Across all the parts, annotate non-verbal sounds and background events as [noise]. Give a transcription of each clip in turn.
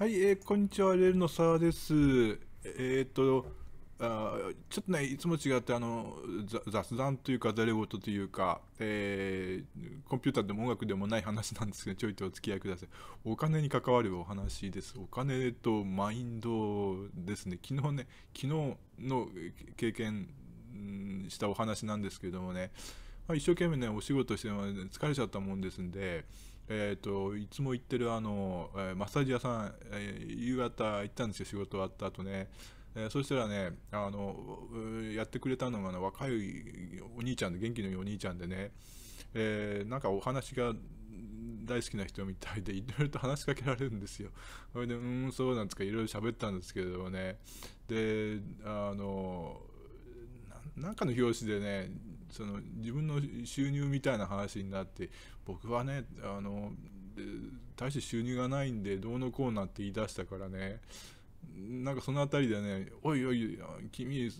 はい、えー、こんにちは、レルの沢です。えー、っとあ、ちょっとね、いつも違って、あの、雑談というか、ざれというか、えー、コンピューターでも音楽でもない話なんですけど、ちょいとお付き合いください。お金に関わるお話です。お金とマインドですね。昨日ね、昨日の経験したお話なんですけどもね、まあ、一生懸命ね、お仕事して、疲れちゃったもんですんで、えー、と、いつも行ってるあの、えマッサージ屋さん、え夕方行ったんですよ、仕事終わった後ね。えー、そしたらね、あの、やってくれたのが、ね、若いお兄ちゃんで、元気のいいお兄ちゃんでね、えー、なんかお話が大好きな人みたいで、いろいろと話しかけられるんですよ。それで、うん、そうなんですか、いろいろ喋ったんですけれどもね、で、あの、なんかの表紙でね、その自分の収入みたいな話になって僕はねあの大して収入がないんでどうのこうなって言い出したからねなんかその辺りでね、おいおい、君、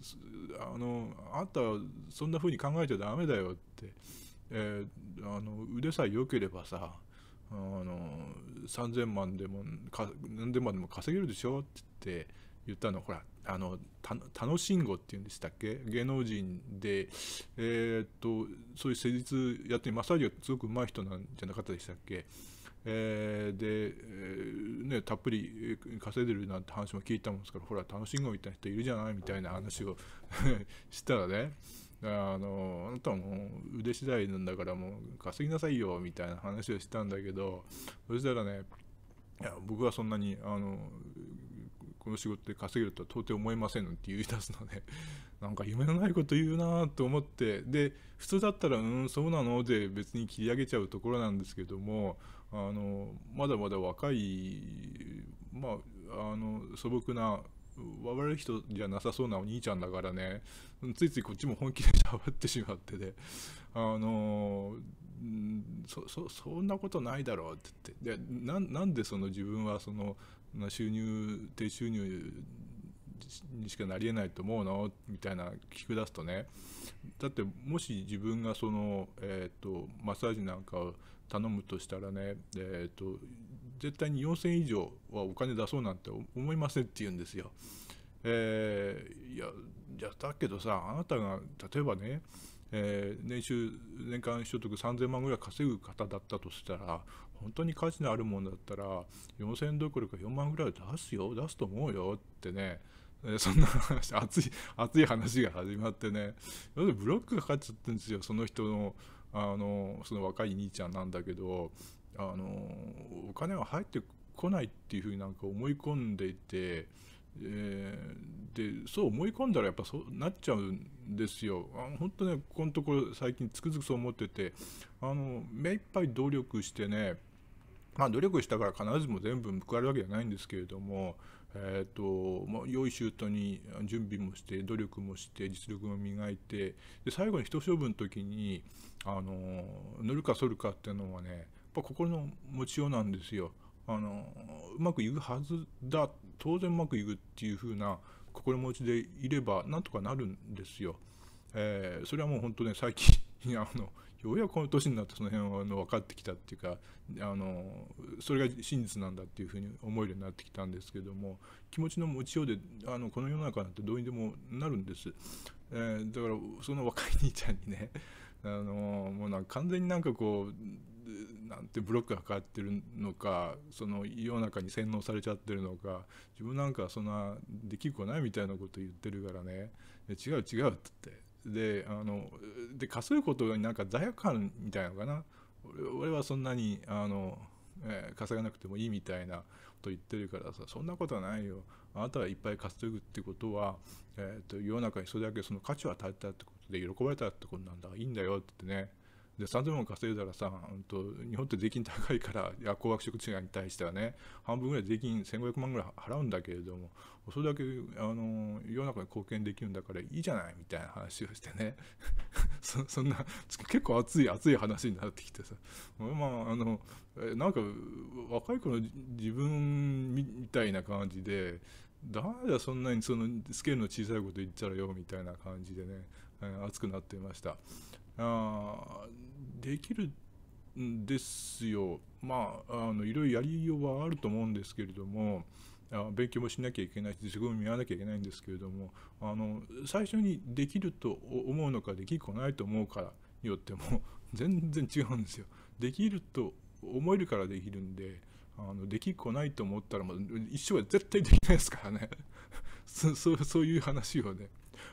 あの、あんた、そんな風に考えちゃダメだよって、えー、あの腕さえ良ければさ、あの、3000万でも、何千万でも稼げるでしょって言って、言ったのほらあの楽しんごっていうんでしたっけ芸能人で、えー、っとそういう施術やってマッサージがすごく上手い人なんじゃなかったでしたっけ、えー、で、えー、ね、たっぷり稼いでるなんて話も聞いたもんですからほら楽しんごみたいな人いるじゃないみたいな話を [laughs] したらねあのあなたも腕次第なんだからもう稼ぎなさいよみたいな話をしたんだけどそしたらねいや僕はそんなにあのこの仕事で稼げるとは到底思えませんって言い出すので、[laughs] なんか夢のないこと言うなと思って、で、普通だったら、うん、そうなので別に切り上げちゃうところなんですけども、あの、まだまだ若い、まあ、あの、素朴な、悪い人じゃなさそうなお兄ちゃんだからね、ついついこっちも本気で喋ってしまってで、あのそ、そ、そんなことないだろうって言って、で、ななんでその自分はその、な収入低収入にしかなりえないと思うのみたいな聞き出すとねだってもし自分がその、えーと、マッサージなんかを頼むとしたらね、えーと、絶対に4,000以上はお金出そうなんて思いませんって言うんですよ。えー、いやだけどさあなたが例えばねえー、年収年間所得3000万ぐらい稼ぐ方だったとしたら本当に価値のあるものだったら4000どころか4万ぐらい出すよ出すと思うよってねそんな話、熱い、熱い話が始まってね、ブロックがかかっちゃってるんですよ、その人の、あの、その若い兄ちゃんなんだけど、あの、お金は入ってこないっていうふうになんか思い込んでいて、えー、でそう思い込んだらやっぱそうなっちゃうんですよ。あ本当ねここのところ最近つくづくそう思っててあの目いっぱい努力してねまあ努力したから必ずも全部報われるわけじゃないんですけれども、えーとまあ、良いシュートに準備もして努力もして実力も磨いてで最後に一勝負の時にあの乗るかそるかっていうのはねやっぱ心の持ちようなんですよ。あのうまくいくはずだ当然うまくいくっていう風な心持ちでいればなんとかなるんですよ。えー、それはもう本当ね最近あの [laughs] ようやくこの年になってその辺はあの分かってきたっていうかあのそれが真実なんだっていうふうに思えるようになってきたんですけども気持ちの持ちようであのこの世の中なんてどうにでもなるんです、えー、だからその若い兄ちゃんにねあのもうなんか完全になんかこうなんてブロックがかかってるのかその世の中に洗脳されちゃってるのか自分なんかそんなできっこないみたいなこと言ってるからね違う違うって言ってであので稼ぐことになんか罪悪感みたいなのかな俺はそんなにあの、えー、稼がなくてもいいみたいなと言ってるからさそんなことはないよあなたはいっぱい稼ぐってことは、えーと、世の中にそれだけその価値を与えたってことで喜ばれたってことなんだいいんだよってねで3000万稼いだらさ、うんと、日本って税金高いから、夜行学食違いに対してはね、半分ぐらい税金1500万ぐらい払うんだけれども、それだけあの世の中に貢献できるんだからいいじゃないみたいな話をしてね、[laughs] そそんな、結構熱い熱い話になってきてさ、まあ、あのなんか若い頃自分みたいな感じで、誰だそんなにそのスケールの小さいこと言っちゃうよみたいな感じでね、熱くなっていました。あできるんですよ。まあ、あのいろいろやりようはあると思うんですけれども、勉強もしなきゃいけないし自分も合わなきゃいけないんですけれどもあの最初にできると思うのかできっこないと思うからによっても全然違うんですよ。できると思えるからできるんであのできっこないと思ったらもう一生は絶対できないですからね [laughs] そそそういう話をね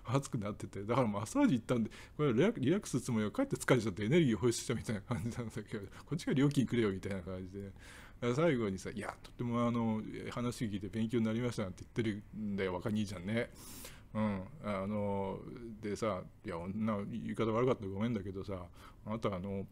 熱くなっててだからマッサージ行ったんでこれリラックスするつもりは、帰って疲れちゃってエネルギー放出したみたいな感じなんだけど [laughs] こっちが料金くれよみたいな感じで、ね、最後にさ「いやとってもあの話聞いて勉強になりました」なんて言ってるんだよ若兄ちゃんね。うん、あのでさ「いや女言い方悪かったらごめんだけどさあなたあの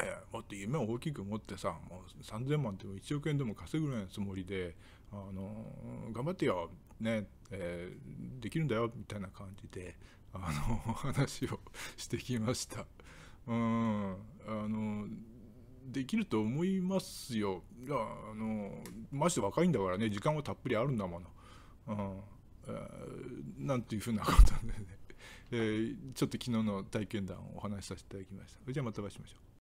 えー、もっと夢を大きく持ってさもう3000万でも1億円でも稼ぐぐらいのつもりで、あのー、頑張ってよ、ねえー、できるんだよみたいな感じで、あのー、話をしてきました。うんあのできると思いますよ。いやあのまして若いんだからね時間はたっぷりあるんだもの。うんえー、なんていうふうなことでね、えー、ちょっと昨日の体験談をお話しさせていただきました。じゃあまたお会いしましょう。